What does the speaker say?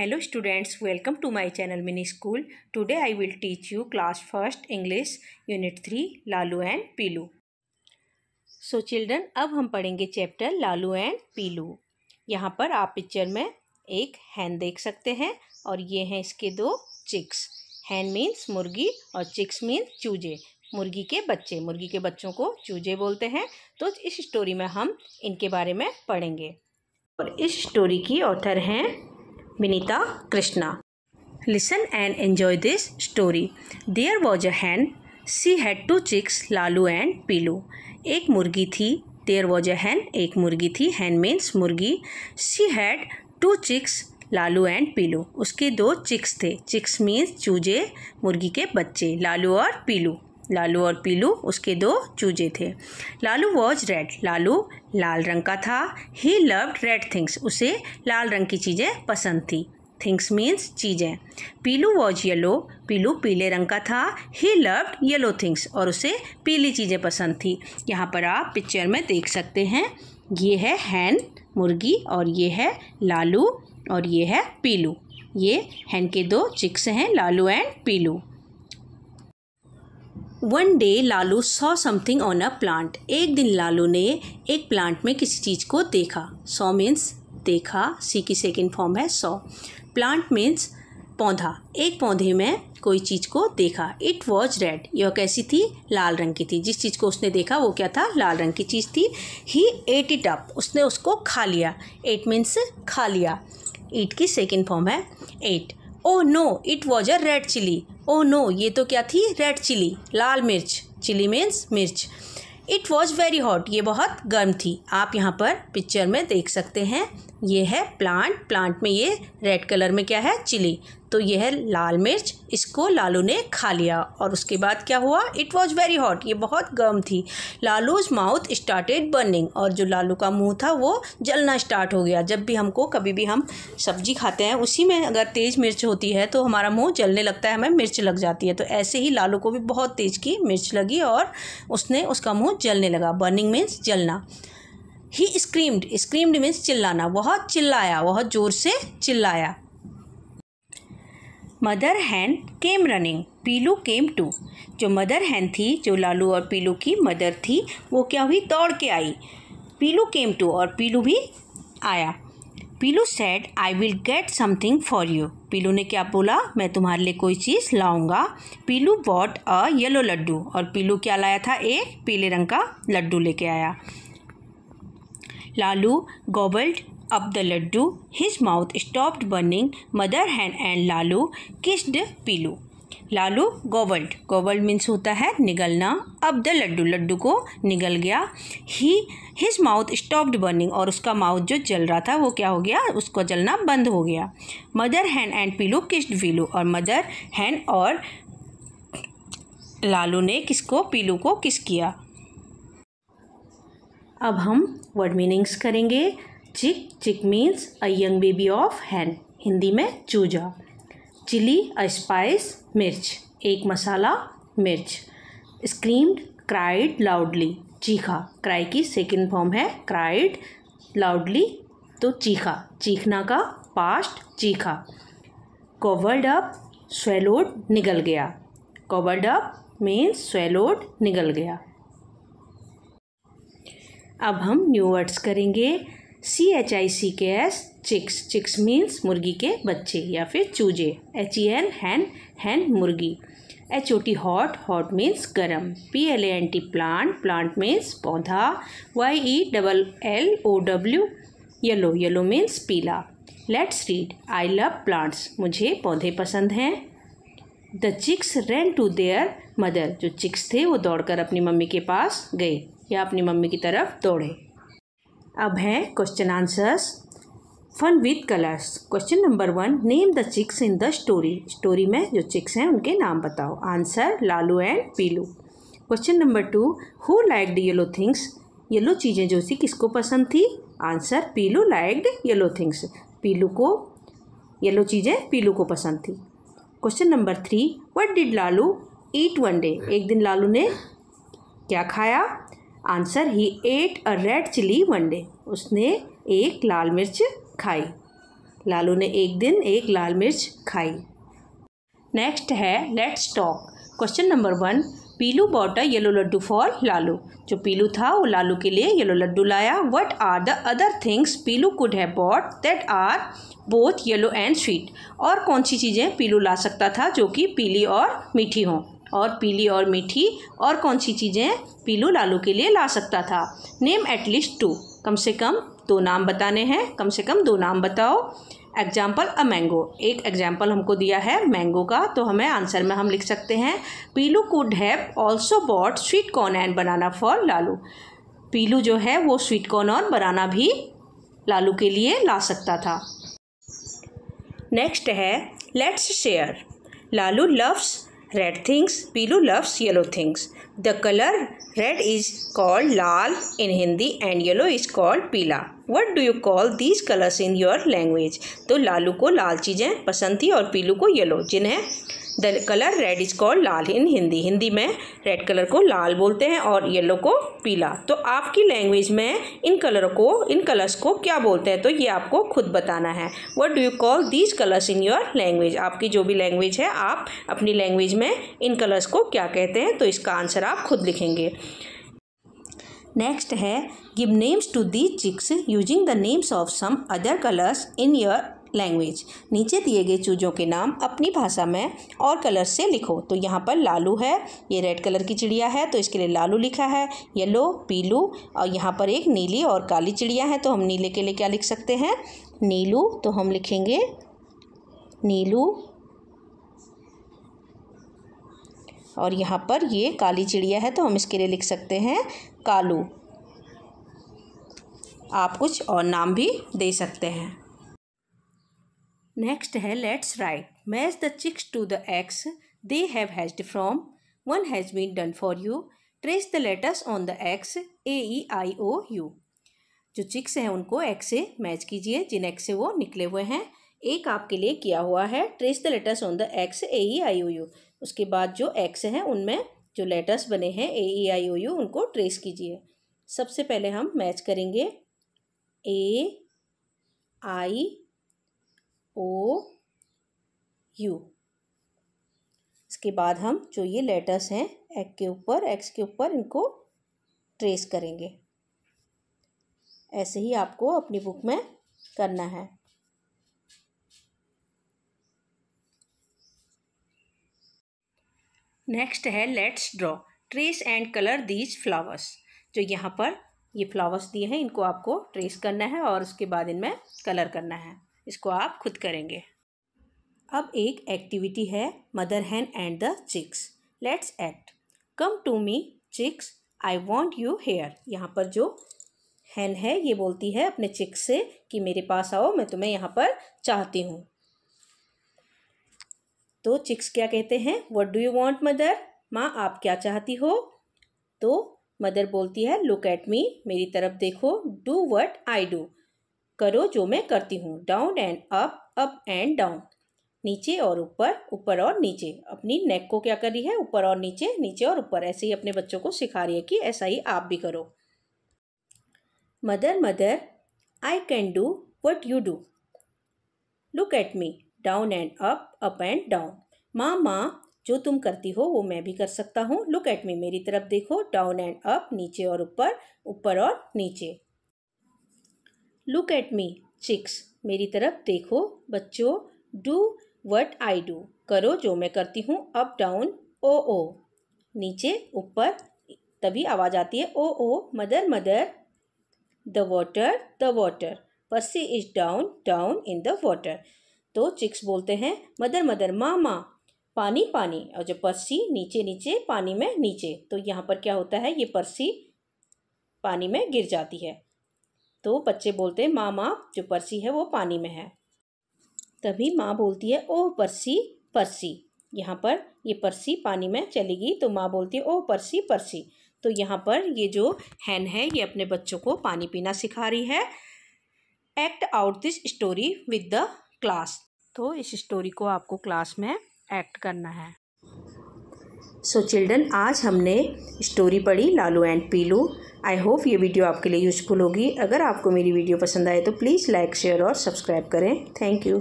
Hello students welcome to my channel mini school today I will teach you class first English unit three Lalu and Peelu so children अब हम पढ़ेंगे chapter Lalu and पीलू यहाँ पर आप picture में एक हैन देख सकते हैं और ये हैं इसके दो चिक्स हैन मीन्स मुर्गी और चिक्स मीन्स चूजे मुर्गी के बच्चे मुर्गी के बच्चों को चूजे बोलते हैं तो इस स्टोरी में हम इनके बारे में पढ़ेंगे और इस स्टोरी की ऑथर हैं Vinita Krishna. Listen and enjoy this story. There was a hen. She had two chicks, Lalu and Pilu. एक मुर्गी थी देयर वॉज अ हैन एक मुर्गी थी हैन मीन्स मुर्गी she had two chicks Lalu and Peelu उसके दो चिक्स थे चिक्स मीन्स चूजे मुर्गी के बच्चे लालू और पीलू लालू और पीलू उसके दो चूजे थे लालू वॉज रेड लालू लाल रंग का था ही लव्ड रेड थिंग्स उसे लाल रंग की चीज़ें पसंद थी थिंग्स मीन्स चीज़ें पीलू वॉज येलो पीलू पीले रंग का था ही लव्ड येलो थिंग्स और उसे पीली चीज़ें पसंद थी यहाँ पर आप पिक्चर में देख सकते हैं ये है हैन मुर्गी और ये है लालू और ये है पीलू ये हैन के दो चिक्स हैं Lalu and Peelu one day Lalu saw something on a plant एक दिन लालू ने एक प्लांट में किसी चीज़ को देखा सॉ मीन्स देखा सी की सेकेंड फॉर्म है सॉ प्लांट मीन्स पौधा एक पौधे में कोई चीज़ को देखा इट वॉज रेड यह कैसी थी लाल रंग की थी जिस चीज़ को उसने देखा वो क्या था लाल रंग की चीज़ थी ही एट इट अप उसने उसको खा लिया एट मीन्स खा लिया ईट की सेकेंड फॉर्म है ate oh no it was a red chilli oh no ये तो क्या थी रेड चिली लाल मिर्च चिली मीन्स मिर्च इट वॉज वेरी हॉट ये बहुत गर्म थी आप यहाँ पर पिक्चर में देख सकते हैं ये है प्लांट प्लांट में ये रेड कलर में क्या है चिली तो यह लाल मिर्च इसको लालू ने खा लिया और उसके बाद क्या हुआ इट वॉज वेरी हॉट ये बहुत गर्म थी लालूज माउथ स्टार्टेड बर्निंग और जो लालू का मुंह था वो जलना स्टार्ट हो गया जब भी हमको कभी भी हम सब्जी खाते हैं उसी में अगर तेज़ मिर्च होती है तो हमारा मुंह जलने लगता है हमें मिर्च लग जाती है तो ऐसे ही लालू को भी बहुत तेज़ की मिर्च लगी और उसने उसका मुँह जलने लगा बर्निंग मीन्स जलना ही स्क्रीम्ड स्क्रीम्ड मीन्स चिल्लाना बहुत चिल्लाया बहुत ज़ोर से चिल्लाया mother hen came running Peelu came to जो मदर हैन थी जो लालू और पीलू की मदर थी वो क्या हुई दौड़ के आई पीलू केम टू और पीलू भी आया Peelu said I will get something for you Peelu ने क्या बोला मैं तुम्हारे लिए कोई चीज़ लाऊंगा Peelu bought a yellow laddoo और पीलू क्या लाया था एक पीले रंग का लड्डू लेके आया Lalu gobbled up the laddu his mouth stopped burning mother hen and Lalu kissed Pilu Lalu gobbled gobbled means होता है निगलना अब द लड्डू लड्डू को निगल गया ही हिज माउथ स्टॉप्ड बर्निंग और उसका माउथ जो जल रहा था वो क्या हो गया उसको जलना बंद हो गया mother hen and Pilu kissed Pilu और मदर हैंड और लालू ने किसको पीलू को किस किया अब हम वर्ड मीनिंग्स करेंगे chick chick means a young baby of hen Hindi में चूजा चिली अ स्पाइस मिर्च एक मसाला मिर्च स्क्रीम्ड क्राइड लाउडली चीखा क्राई की सेकेंड फॉर्म है क्राइड लाउडली तो चीखा चीखना का पास्ट चीखा कोवर्ड अप स्वेलोड निगल गया कोवर्ड अप मीन्स स्वेलोड निगल गया अब हम न्यू वर्ड्स करेंगे सी एच आई सी के एस चिक्स चिक्स मीन्स मुर्गी के बच्चे या फिर चूजे H E N hen hen मुर्गी H O T hot hot means गर्म P L A N T plant plant means पौधा Y E double L O W yellow yellow means पीला let's read I love plants मुझे पौधे पसंद हैं the chicks ran to their mother जो chicks थे वो दौड़कर अपनी मम्मी के पास गए या अपनी मम्मी की तरफ दौड़े अब है question answers fun with colours question number one name the chicks in the story story में जो चिक्स हैं उनके नाम बताओ answer Lalu and Pilu question number two who like yellow things yellow चीज़ें जो थी किसको पसंद थी answer Pilu liked yellow things Pilu को येलो चीज़ें पीलू को पसंद थी question number three what did Lalu eat one day एक दिन लालू ने क्या खाया answer he ate a red chilli one day उसने एक लाल मिर्च खाई लालू ने एक दिन एक लाल मिर्च खाई नेक्स्ट है let's talk question number one Pilu bought yellow laddu for Lalu जो पीलू था वो लालू के लिए येलो लड्डू लाया what are the other things Pilu could have bought that are both yellow and sweet और कौन सी चीज़ें पीलू ला सकता था जो कि पीली और मीठी हों और पीली और मीठी और कौन सी चीज़ें पीलू लालू के लिए ला सकता था नेम एटलीस्ट टू कम से कम दो नाम बताने हैं कम से कम दो नाम बताओ एग्जाम्पल अ मैंगो एक एग्जाम्पल हमको दिया है मैंगो का तो हमें आंसर में हम लिख सकते हैं Pilu could have also bought sweet corn and banana for Lalu Pilu जो है वो स्वीट कॉर्न और बनाना भी लालू के लिए ला सकता था नेक्स्ट है let's share Lalu loves red things. Pilu loves yellow things. The color red is called lal in Hindi and yellow is called pila. What do you call these colours in your language तो लालू को लाल चीज़ें पसंद थी और पीलू को yellow जिन्हें the colour red is called lal in Hindi Hindi में red colour को लाल बोलते हैं और येलो को पीला तो आपकी लैंग्वेज में इन कलर को इन कलर्स को क्या बोलते हैं तो ये आपको खुद बताना है what do you call these colours in your language आपकी जो भी लैंग्वेज है आप अपनी लैंग्वेज में इन कलर्स को क्या कहते हैं तो इसका आंसर आप खुद लिखेंगे नेक्स्ट है give names to the chicks using the names of some other colours in your language नीचे दिए गए चूजों के नाम अपनी भाषा में और कलर से लिखो तो यहाँ पर लालू है ये रेड कलर की चिड़िया है तो इसके लिए लालू लिखा है येलो पीलू और यहाँ पर एक नीली और काली चिड़िया है तो हम नीले के लिए क्या लिख सकते हैं नीलू तो हम लिखेंगे नीलू और यहाँ पर ये काली चिड़िया है तो हम इसके लिए लिख सकते हैं कालू आप कुछ और नाम भी दे सकते हैं नेक्स्ट है let's write match the chicks to the eggs they have hatched from one has been done for you trace the letters on the eggs A E I O U जो चिक्स हैं उनको x से match कीजिए जिन x से वो निकले हुए हैं एक आपके लिए किया हुआ है trace the letters on the eggs A E I O U उसके बाद जो एक्स हैं उनमें जो लेटर्स बने हैं ए ई आई ओ यू उनको ट्रेस कीजिए सबसे पहले हम मैच करेंगे ए आई ओ यू इसके बाद हम जो ये लेटर्स हैं एक के ऊपर एक्स के ऊपर इनको ट्रेस करेंगे ऐसे ही आपको अपनी बुक में करना है नेक्स्ट है let's draw trace and colour these flowers जो यहाँ पर ये फ्लावर्स दिए हैं इनको आपको ट्रेस करना है और उसके बाद इनमें कलर करना है इसको आप खुद करेंगे अब एक एक्टिविटी है mother hen and the chicks let's act come to me chicks I want you here यहाँ पर जो हैन है ये बोलती है अपने चिक्स से कि मेरे पास आओ मैं तुम्हें यहाँ पर चाहती हूँ तो चिक्स क्या कहते हैं what do you want mother माँ आप क्या चाहती हो तो मदर बोलती है लुक एट मी मेरी तरफ देखो डू वट आई डू करो जो मैं करती हूँ down and up up and down नीचे और ऊपर ऊपर और नीचे अपनी नेक को क्या कर रही है ऊपर और नीचे नीचे और ऊपर ऐसे ही अपने बच्चों को सिखा रही है कि ऐसा ही आप भी करो mother mother I can do what you do look at me down and up up and down माँ माँ जो तुम करती हो वो मैं भी कर सकता हूँ लुक एट मी मेरी तरफ देखो डाउन एंड अप नीचे और ऊपर ऊपर और नीचे लुक एट मी चिक्स मेरी तरफ देखो बच्चों डू वट आई डू करो जो मैं करती हूँ अप डाउन ओ ओ नीचे ऊपर तभी आवाज़ आती है oh oh mother mother the water the water pussy is down down in the water तो चिक्स बोलते हैं मदर मदर माँ पानी पानी और जब पर्सी नीचे नीचे पानी में नीचे तो यहाँ पर क्या होता है ये पर्सी पानी में गिर जाती है तो बच्चे बोलते हैं माँ माँ जो पर्सी है वो पानी में है तभी माँ बोलती है ओह पर्सी पर्सी यहाँ पर ये पर्सी पानी में चलेगी तो माँ बोलती है ओह पर्सी पर्सी तो यहाँ पर ये जो हैन है ये अपने बच्चों को पानी पीना सिखा रही है act out this story with the class तो इस स्टोरी को आपको क्लास में एक्ट करना है सो so चिल्ड्रन आज हमने स्टोरी पढ़ी Lalu and Pilu I hope ये वीडियो आपके लिए यूजफुल होगी अगर आपको मेरी वीडियो पसंद आए तो प्लीज़ लाइक शेयर और सब्सक्राइब करें थैंक यू